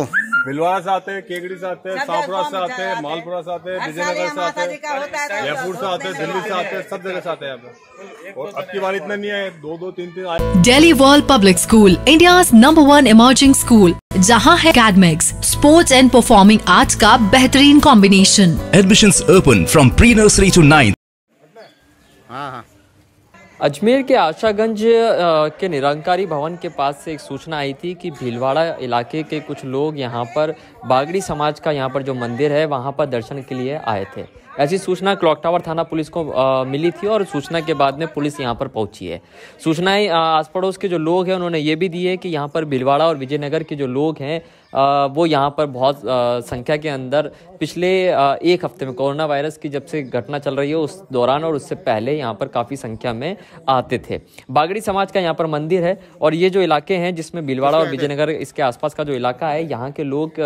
भिलवाड़ा से आते हैं केकड़ी से आते हैं साफपुरा से आते हैं मालपुरा से आते हैं विजयनगर से आते हैं तो जयपुर से आते हैं दिल्ली से आते हैं सब जगह से आते हैं और अब की बार इतना नहीं है दो दो तीन तीन daily world public school India number one emerging school जहाँ है academics sports and performing arts का बेहतरीन combination admission open from pre nursery to ninth हाँ हाँ अजमेर के आशागंज के निरंकारी भवन के पास से एक सूचना आई थी कि भीलवाड़ा इलाके के कुछ लोग यहाँ पर बागड़ी समाज का यहाँ पर जो मंदिर है वहाँ पर दर्शन के लिए आए थे ऐसी सूचना क्लॉक टावर थाना पुलिस को आ, मिली थी और सूचना के बाद में पुलिस यहाँ पर पहुंची है सूचनाएं आस पड़ोस के जो लोग हैं उन्होंने ये भी दी है कि यहाँ पर भीलवाड़ा और विजयनगर के जो लोग हैं आ, वो यहाँ पर बहुत आ, संख्या के अंदर पिछले आ, एक हफ्ते में कोरोना वायरस की जब से घटना चल रही है उस दौरान और उससे पहले यहाँ पर काफ़ी संख्या में आते थे बागड़ी समाज का यहाँ पर मंदिर है और ये जो इलाके हैं जिसमें भीलवाड़ा और विजयनगर इसके आसपास का जो इलाका है यहाँ के लोग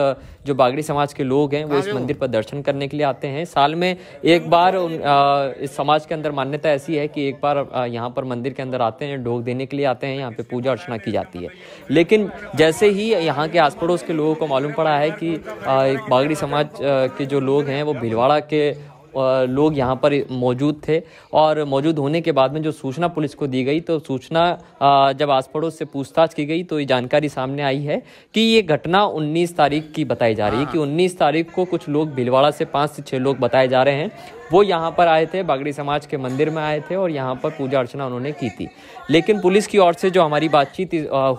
जो बागड़ी समाज के लोग हैं वो इस मंदिर पर दर्शन करने के लिए आते हैं साल में एक बार उन, आ, इस समाज के अंदर मान्यता ऐसी है कि एक बार यहाँ पर मंदिर के अंदर आते हैं ढोक देने के लिए आते हैं यहाँ पे पूजा अर्चना की जाती है लेकिन जैसे ही यहाँ के आस पड़ोस के लोगों को मालूम पड़ा है कि आ, एक बागड़ी समाज के जो लोग हैं वो भीलवाड़ा के लोग यहाँ पर मौजूद थे और मौजूद होने के बाद में जो सूचना पुलिस को दी गई तो सूचना जब आस पड़ोस से पूछताछ की गई तो ये जानकारी सामने आई है कि ये घटना 19 तारीख की बताई जा रही है कि 19 तारीख को कुछ लोग भीलवाड़ा से पाँच से छः लोग बताए जा रहे हैं वो यहाँ पर आए थे बागड़ी समाज के मंदिर में आए थे और यहाँ पर पूजा अर्चना उन्होंने की थी लेकिन पुलिस की ओर से जो हमारी बातचीत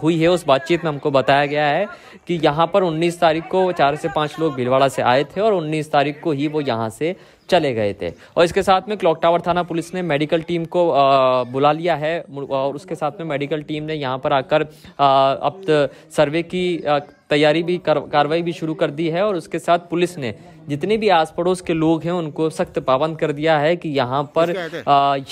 हुई है उस बातचीत में हमको बताया गया है कि यहाँ पर 19 तारीख को चार से पाँच लोग भीलवाड़ा से आए थे और 19 तारीख को ही वो यहाँ से चले गए थे और इसके साथ में क्लॉक टावर थाना पुलिस ने मेडिकल टीम को बुला लिया है और उसके साथ में मेडिकल टीम ने यहाँ पर आकर अब सर्वे की तैयारी भी कार्रवाई भी शुरू कर दी है और उसके साथ पुलिस ने जितने भी आस पड़ोस के लोग हैं उनको सख्त पाबंद कर दिया है कि यहाँ पर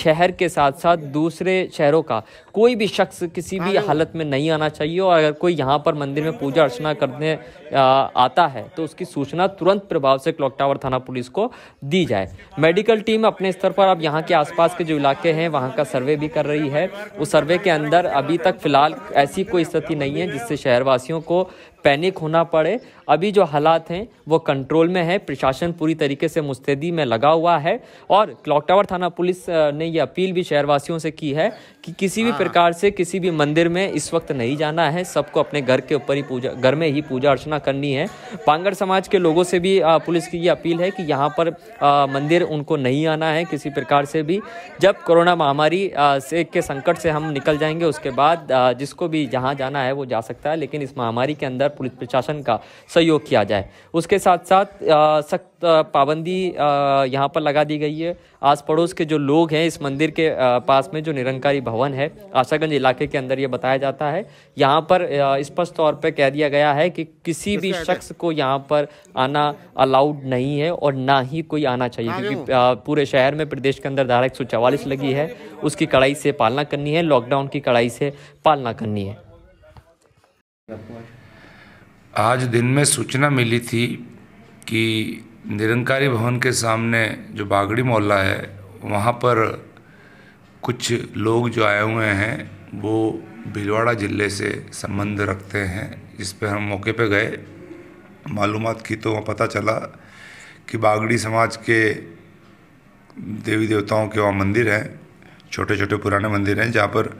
शहर के साथ साथ दूसरे शहरों का कोई भी शख्स किसी भी हालत में नहीं आना चाहिए और अगर कोई यहाँ पर मंदिर में पूजा अर्चना करने आ, आता है तो उसकी सूचना तुरंत प्रभाव से क्लॉक टावर थाना पुलिस को दी जाए मेडिकल टीम अपने स्तर पर अब यहाँ के आसपास के जो इलाके हैं वहाँ का सर्वे भी कर रही है उस सर्वे के अंदर अभी तक फिलहाल ऐसी कोई स्थिति नहीं है जिससे शहरवासियों को पैनिक होना पड़े अभी जो हालात हैं वो कंट्रोल में है प्रशासन पूरी तरीके से मुस्तैदी में लगा हुआ है और क्लॉक टावर थाना पुलिस ने ये अपील भी शहरवासियों से की है कि किसी भी हाँ। प्रकार से किसी भी मंदिर में इस वक्त नहीं जाना है सबको अपने घर के ऊपर ही पूजा घर में ही पूजा अर्चना करनी है पांगड़ समाज के लोगों से भी पुलिस की ये अपील है कि यहाँ पर मंदिर उनको नहीं आना है किसी प्रकार से भी जब कोरोना महामारी से के संकट से हम निकल जाएंगे उसके बाद जिसको भी जहाँ जाना है वो जा सकता है लेकिन इस महामारी के अंदर पुलिस प्रशासन का सहयोग किया जाए उसके साथ साथ सख्त पाबंदी यहाँ पर लगा दी गई है आस पड़ोस के जो लोग हैं इस मंदिर के पास में जो निरंकारी भवन है आशागंज इलाके के अंदर ये बताया जाता है यहाँ पर स्पष्ट तौर पर कह दिया गया है कि किसी भी शख्स को यहाँ पर आना अलाउड नहीं है और ना ही कोई आना चाहिए हाँ क्योंकि पूरे शहर में प्रदेश के अंदर धारा एक लगी है उसकी कड़ाई से पालना करनी है लॉकडाउन की कड़ाई से पालना करनी है आज दिन में सूचना मिली थी कि निरंकारी भवन के सामने जो बागड़ी मोहल्ला है वहाँ पर कुछ लोग जो आए हुए हैं वो भिलवाड़ा ज़िले से संबंध रखते हैं जिस पर हम मौके पे गए मालूम की तो वहाँ पता चला कि बागड़ी समाज के देवी देवताओं के वहाँ मंदिर हैं छोटे छोटे पुराने मंदिर हैं जहाँ पर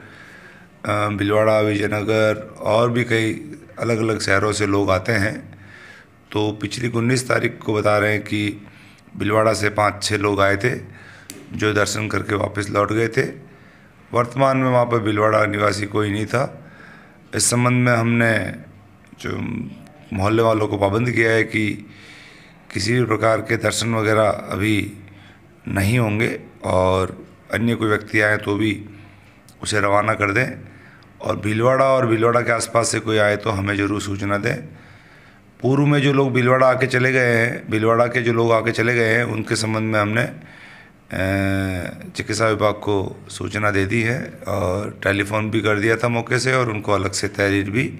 भिलवाड़ा विजयनगर और भी कई अलग अलग शहरों से लोग आते हैं तो पिछली उन्नीस तारीख को बता रहे हैं कि भिलवाड़ा से पाँच छः लोग आए थे जो दर्शन करके वापस लौट गए थे वर्तमान में वहाँ पर बिलवाड़ा निवासी कोई नहीं था इस संबंध में हमने जो मोहल्ले वालों को पाबंद किया है कि किसी भी प्रकार के दर्शन वगैरह अभी नहीं होंगे और अन्य कोई व्यक्ति आए तो भी उसे रवाना कर दें और भीलवाड़ा और भीलवाड़ा के आसपास से कोई आए तो हमें ज़रूर सूचना दें पूर्व में जो लोग भीलवाड़ा आके चले गए हैं भीलवाड़ा के जो लोग आके चले गए हैं उनके संबंध में हमने चिकित्सा विभाग को सूचना दे दी है और टेलीफोन भी कर दिया था मौके से और उनको अलग से तहरीर भी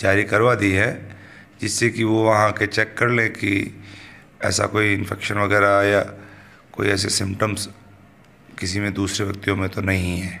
जारी करवा दी है जिससे कि वो वहाँ के चेक कर लें कि ऐसा कोई इन्फेक्शन वगैरह या कोई ऐसे सिम्टम्स किसी में दूसरे व्यक्तियों में तो नहीं है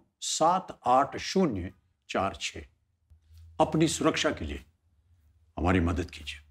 सात आठ शून्य चार छ अपनी सुरक्षा के लिए हमारी मदद कीजिए